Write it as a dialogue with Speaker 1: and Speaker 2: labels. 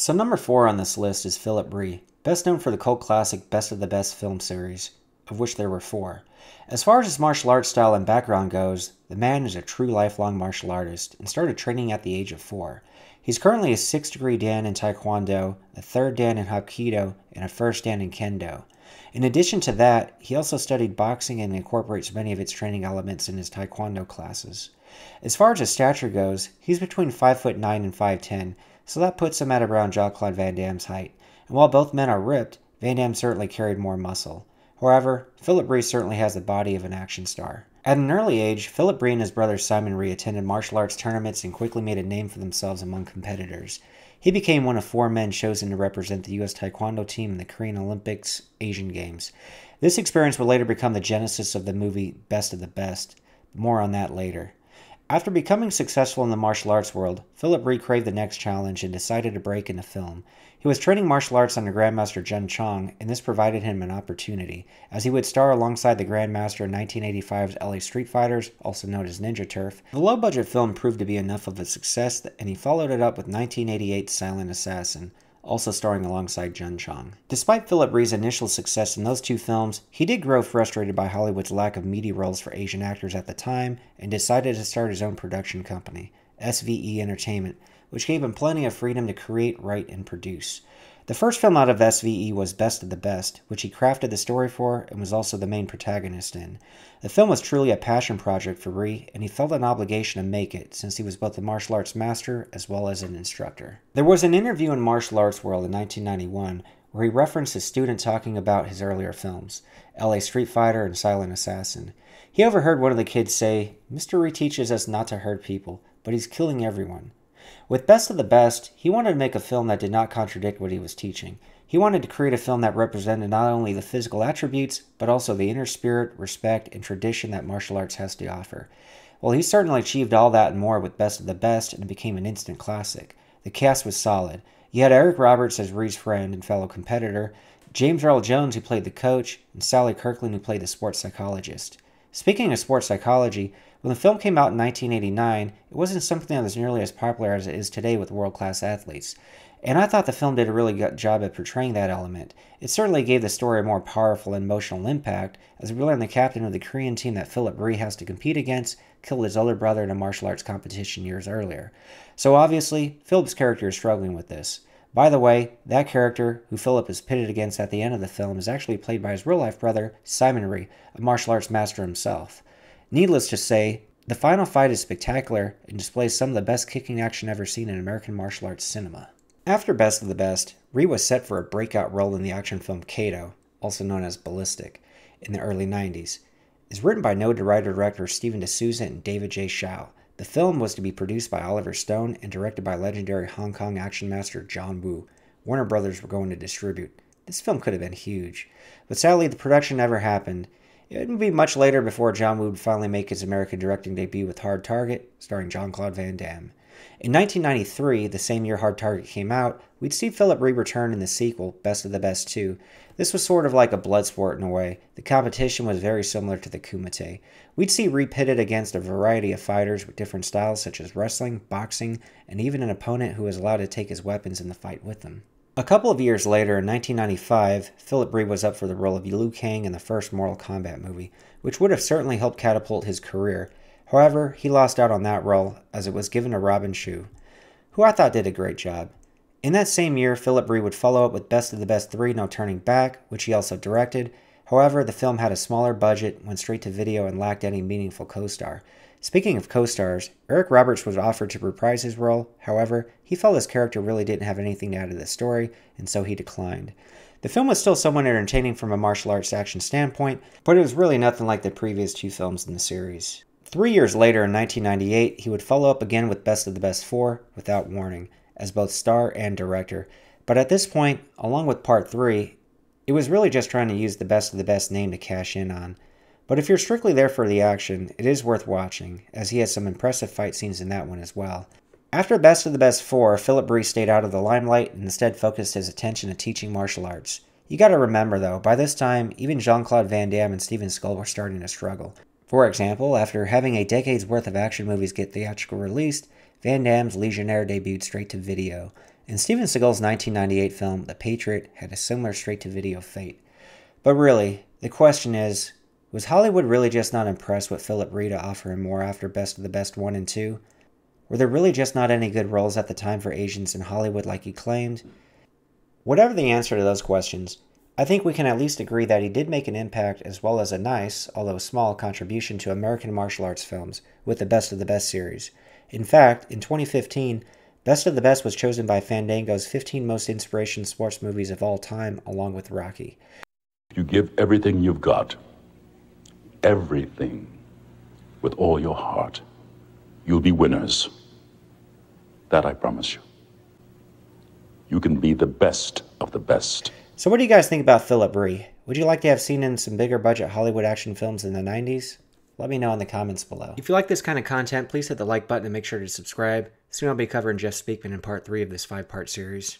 Speaker 1: So number four on this list is Philip Bree, best known for the cult classic Best of the Best film series, of which there were four. As far as his martial arts style and background goes, the man is a true lifelong martial artist and started training at the age of four. He's currently a sixth degree Dan in Taekwondo, a third Dan in Hapkido, and a first Dan in Kendo. In addition to that, he also studied boxing and incorporates many of its training elements in his Taekwondo classes. As far as his stature goes, he's between 5'9 and 5'10, so that puts him at around Jean Claude Van Damme's height. And while both men are ripped, Van Damme certainly carried more muscle. However, Philip Bree certainly has the body of an action star. At an early age, Philip Bree and his brother Simon Ree attended martial arts tournaments and quickly made a name for themselves among competitors. He became one of four men chosen to represent the U.S. Taekwondo team in the Korean Olympics Asian Games. This experience would later become the genesis of the movie Best of the Best. More on that later. After becoming successful in the martial arts world, Philip Reed craved the next challenge and decided to break into film. He was training martial arts under Grandmaster Chen Chong, and this provided him an opportunity, as he would star alongside the Grandmaster in 1985's LA Street Fighters, also known as Ninja Turf. The low budget film proved to be enough of a success, and he followed it up with 1988's Silent Assassin also starring alongside Jun Chong. Despite Philip Ree's initial success in those two films, he did grow frustrated by Hollywood's lack of meaty roles for Asian actors at the time and decided to start his own production company, SVE Entertainment, which gave him plenty of freedom to create, write, and produce. The first film out of SVE was Best of the Best, which he crafted the story for and was also the main protagonist in. The film was truly a passion project for Ree, and he felt an obligation to make it since he was both a martial arts master as well as an instructor. There was an interview in Martial Arts World in 1991 where he referenced a student talking about his earlier films, LA Street Fighter and Silent Assassin. He overheard one of the kids say, Mr. Ree teaches us not to hurt people, but he's killing everyone. With Best of the Best, he wanted to make a film that did not contradict what he was teaching. He wanted to create a film that represented not only the physical attributes, but also the inner spirit, respect, and tradition that martial arts has to offer. Well, he certainly achieved all that and more with Best of the Best, and it became an instant classic. The cast was solid. You had Eric Roberts as Reed's friend and fellow competitor, James Earl Jones, who played the coach, and Sally Kirkland, who played the sports psychologist. Speaking of sports psychology, when the film came out in 1989, it wasn't something that was nearly as popular as it is today with world class athletes. And I thought the film did a really good job at portraying that element. It certainly gave the story a more powerful and emotional impact, as we learn the captain of the Korean team that Philip Rhee has to compete against killed his older brother in a martial arts competition years earlier. So obviously, Philip's character is struggling with this. By the way, that character, who Philip is pitted against at the end of the film, is actually played by his real life brother, Simon Rhee, a martial arts master himself. Needless to say, the final fight is spectacular and displays some of the best kicking action ever seen in American martial arts cinema. After Best of the Best, Ree was set for a breakout role in the action film Kato, also known as Ballistic, in the early 90s. It's written by noted writer-director Steven D'Souza and David J. Shao. The film was to be produced by Oliver Stone and directed by legendary Hong Kong action master John Woo. Warner Brothers were going to distribute. This film could have been huge, but sadly the production never happened, it would be much later before John Woo would finally make his American directing debut with Hard Target, starring Jean Claude Van Damme. In 1993, the same year Hard Target came out, we'd see Philip re return in the sequel, Best of the Best 2. This was sort of like a blood sport in a way. The competition was very similar to the Kumite. We'd see Reed pitted against a variety of fighters with different styles such as wrestling, boxing, and even an opponent who was allowed to take his weapons in the fight with them. A couple of years later, in 1995, Philip Reed was up for the role of Liu Kang in the first Mortal Kombat movie, which would have certainly helped catapult his career. However, he lost out on that role as it was given to Robin Shu, who I thought did a great job. In that same year, Philip Reed would follow up with Best of the Best 3 No Turning Back, which he also directed. However, the film had a smaller budget, went straight to video, and lacked any meaningful co star. Speaking of co stars, Eric Roberts was offered to reprise his role, however, he felt his character really didn't have anything to add to the story, and so he declined. The film was still somewhat entertaining from a martial arts action standpoint, but it was really nothing like the previous two films in the series. Three years later, in 1998, he would follow up again with Best of the Best 4, Without Warning, as both star and director. But at this point, along with Part 3, it was really just trying to use the Best of the Best name to cash in on. But if you're strictly there for the action, it is worth watching, as he has some impressive fight scenes in that one as well. After Best of the Best 4, Philip Bree stayed out of the limelight and instead focused his attention to teaching martial arts. You gotta remember though, by this time, even Jean Claude Van Damme and Steven Skull were starting to struggle. For example, after having a decade's worth of action movies get theatrical released, Van Damme's Legionnaire debuted straight to video, and Steven Seagal's 1998 film The Patriot had a similar straight to video fate. But really, the question is was Hollywood really just not impressed with Philip Reed to offer him more after Best of the Best 1 and 2? Were there really just not any good roles at the time for Asians in Hollywood like he claimed? Whatever the answer to those questions, I think we can at least agree that he did make an impact as well as a nice, although small, contribution to American martial arts films with the Best of the Best series. In fact, in 2015, Best of the Best was chosen by Fandango's 15 most inspirational sports movies of all time, along with Rocky. You give everything you've got everything with all your heart. You'll be winners. That I promise you. You can be the best of the best. So, what do you guys think about Philip Ree? Would you like to have seen in some bigger budget Hollywood action films in the 90s? Let me know in the comments below. If you like this kind of content, please hit the like button and make sure to subscribe. Soon I'll be covering Jeff Speakman in part three of this five part series.